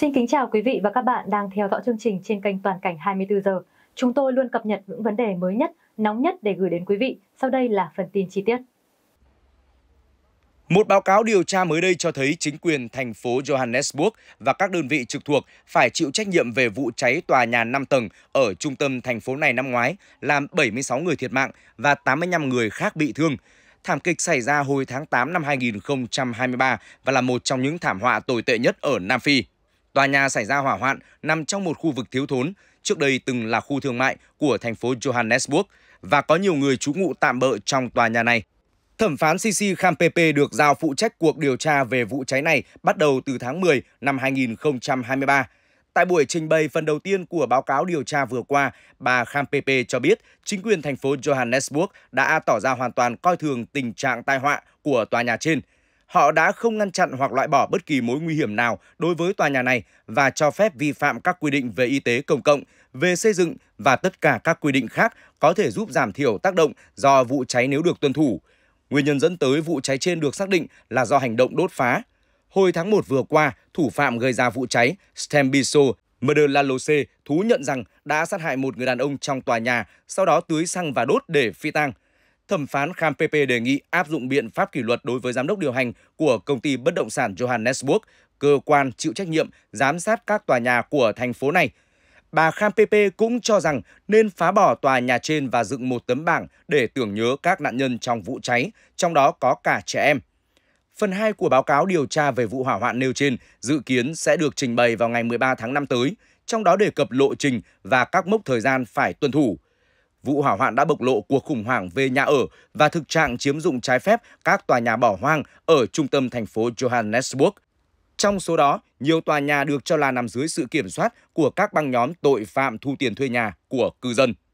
Xin kính chào quý vị và các bạn đang theo dõi chương trình trên kênh Toàn cảnh 24 giờ. Chúng tôi luôn cập nhật những vấn đề mới nhất, nóng nhất để gửi đến quý vị. Sau đây là phần tin chi tiết. Một báo cáo điều tra mới đây cho thấy chính quyền thành phố Johannesburg và các đơn vị trực thuộc phải chịu trách nhiệm về vụ cháy tòa nhà 5 tầng ở trung tâm thành phố này năm ngoái, làm 76 người thiệt mạng và 85 người khác bị thương. Thảm kịch xảy ra hồi tháng 8 năm 2023 và là một trong những thảm họa tồi tệ nhất ở Nam Phi. Tòa nhà xảy ra hỏa hoạn nằm trong một khu vực thiếu thốn, trước đây từng là khu thương mại của thành phố Johannesburg và có nhiều người trú ngụ tạm bợ trong tòa nhà này. Thẩm phán CC Khampepe được giao phụ trách cuộc điều tra về vụ cháy này bắt đầu từ tháng 10 năm 2023. Tại buổi trình bày phần đầu tiên của báo cáo điều tra vừa qua, bà Khampepe cho biết chính quyền thành phố Johannesburg đã tỏ ra hoàn toàn coi thường tình trạng tai họa của tòa nhà trên – họ đã không ngăn chặn hoặc loại bỏ bất kỳ mối nguy hiểm nào đối với tòa nhà này và cho phép vi phạm các quy định về y tế công cộng, về xây dựng và tất cả các quy định khác có thể giúp giảm thiểu tác động do vụ cháy nếu được tuân thủ. Nguyên nhân dẫn tới vụ cháy trên được xác định là do hành động đốt phá. Hồi tháng 1 vừa qua, thủ phạm gây ra vụ cháy Stambiso Mderlalose thú nhận rằng đã sát hại một người đàn ông trong tòa nhà, sau đó tưới xăng và đốt để phi tang thẩm phán Kham PP đề nghị áp dụng biện pháp kỷ luật đối với giám đốc điều hành của công ty bất động sản Johannesburg, cơ quan chịu trách nhiệm giám sát các tòa nhà của thành phố này. Bà Kham PP cũng cho rằng nên phá bỏ tòa nhà trên và dựng một tấm bảng để tưởng nhớ các nạn nhân trong vụ cháy, trong đó có cả trẻ em. Phần 2 của báo cáo điều tra về vụ hỏa hoạn nêu trên dự kiến sẽ được trình bày vào ngày 13 tháng 5 tới, trong đó đề cập lộ trình và các mốc thời gian phải tuân thủ. Vụ hỏa hoạn đã bộc lộ cuộc khủng hoảng về nhà ở và thực trạng chiếm dụng trái phép các tòa nhà bỏ hoang ở trung tâm thành phố Johannesburg. Trong số đó, nhiều tòa nhà được cho là nằm dưới sự kiểm soát của các băng nhóm tội phạm thu tiền thuê nhà của cư dân.